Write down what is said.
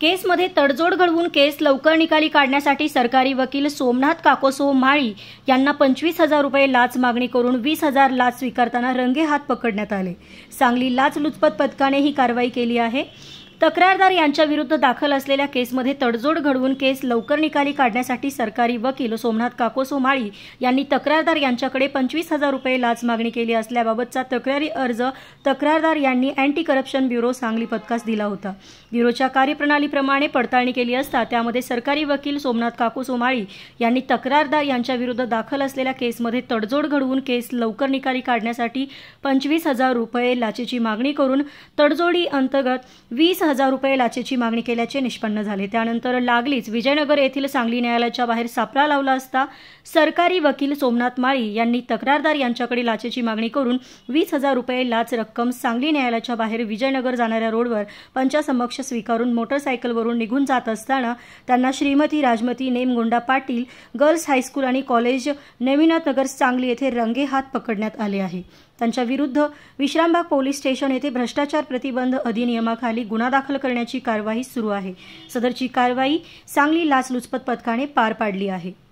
केसमध्ये तडजोड घडवून केस लवकर निकाली काढण्यासाठी सरकारी वकील सोमनाथ काकोसो माळी यांना पंचवीस हजार रुपये लाच मागणी करून वीस हजार लाच स्वीकारताना रंगेहात पकडण्यात आले सांगली लाचलुचपत पथकाने ही कारवाई केली आहे तक्रारदार यांच्याविरुद्ध दाखल असलेल्या केसमध्ये तडजोड घडवून केस लवकर निकाली काढण्यासाठी सरकारी वकील सोमनाथ काकोसो माळी यांनी तक्रारदार यांच्याकडे पंचवीस हजार रुपये लाच मागणी केली असल्याबाबतचा तक्रारी अर्ज तक्रारदार यांनी अँटी करप्शन ब्युरो सांगली पथकास दिला होता ब्युरोच्या कार्यप्रणालीप्रमाणे पडताळणी केली असता त्यामध्ये सरकारी वकील सोमनाथ काकोसो माळी यांनी तक्रारदार यांच्याविरुद्ध दाखल असलेल्या केसमध्ये तडजोड घडवून केस लवकर निकाली काढण्यासाठी पंचवीस हजार रुपये लाचेची मागणी करून तडजोडी अंतर्गत वीस हजार रुपये लाचेची मागणी केल्याचे निष्पन्न झाले त्यानंतर लागलीच विजयनगर येथील सांगली न्यायालयाच्या बाहेर सापळा लावला असता सरकारी वकील सोमनाथ माळी यांनी तक्रारदार यांच्याकडे लाचेची मागणी करून वीस हजार रुपये लाच रक्कम सांगली न्यायालयाच्या बाहेर विजयनगर जाणाऱ्या रोडवर पंचासमक्ष स्वीकारून मोटरसायकलवरून निघून जात असताना त्यांना श्रीमती राजमती नेमगोंडा पाटील गर्ल्स हायस्कूल आणि कॉलेज नगर सांगली येथे रंगेहात पकडण्यात आले आहे त्यांच्या विरुद्ध विश्रामबाग पोलीस स्टेशन येथे भ्रष्टाचार प्रतिबंध अधिनियमाखाली गुन्हा दाखल करण्याची कारवाई सुरू आहे सदरची कारवाई सांगली लाचलुचपत पथकाने पार पाडली आहे